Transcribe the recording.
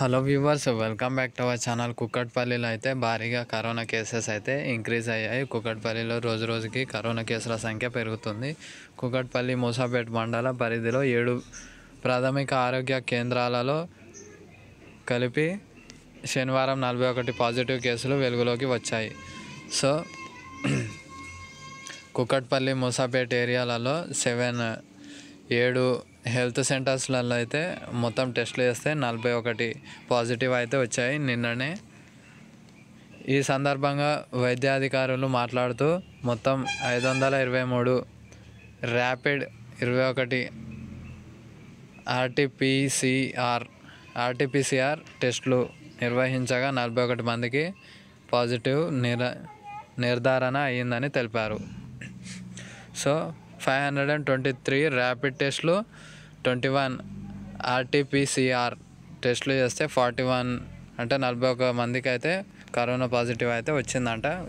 hello viewers welcome back to our channel కుక్కట్పల్లిలో అయితే భారీగా కరోనా కేసెస్ అయితే ఇంక్రీజ్ అయ్యాయి కుక్కట్పల్లిలో రోజు రోజుకి కరోనా కేసుల సంఖ్య పెరుగుతుంది కుక్కట్పల్లి మూసాపేట మండల పరిధిలో ఏడు ప్రాథమిక ఆరోగ్య కేంద్రాలలో కలిపి శనివారం నలభై ఒకటి పాజిటివ్ కేసులు వెలుగులోకి వచ్చాయి సో కుక్కట్పల్లి మూసాపేట ఏరియాలలో సెవెన్ ఏడు హెల్త్ సెంటర్స్లలో అయితే మొత్తం టెస్టులు చేస్తే నలభై ఒకటి పాజిటివ్ అయితే వచ్చాయి నిన్ననే ఈ సందర్భంగా వైద్యాధికారులు మాట్లాడుతూ మొత్తం ఐదు వందల ఇరవై మూడు ర్యాపిడ్ ఇరవై ఒకటి ఆర్టీపీసీఆర్ ఆర్టీపీసీఆర్ టెస్టులు నిర్వహించగా నలభై ఒకటి మందికి పాజిటివ్ నిర నిర్ధారణ అయ్యిందని తెలిపారు so five hundred and twenty three rapid టెస్ట్లు ట్వంటీ వన్ ఆర్టీపీసీఆర్ టెస్ట్లు చేస్తే ఫార్టీ వన్ అంటే నలభై ఒక మందికి అయితే కరోనా పాజిటివ్ అయితే వచ్చిందంట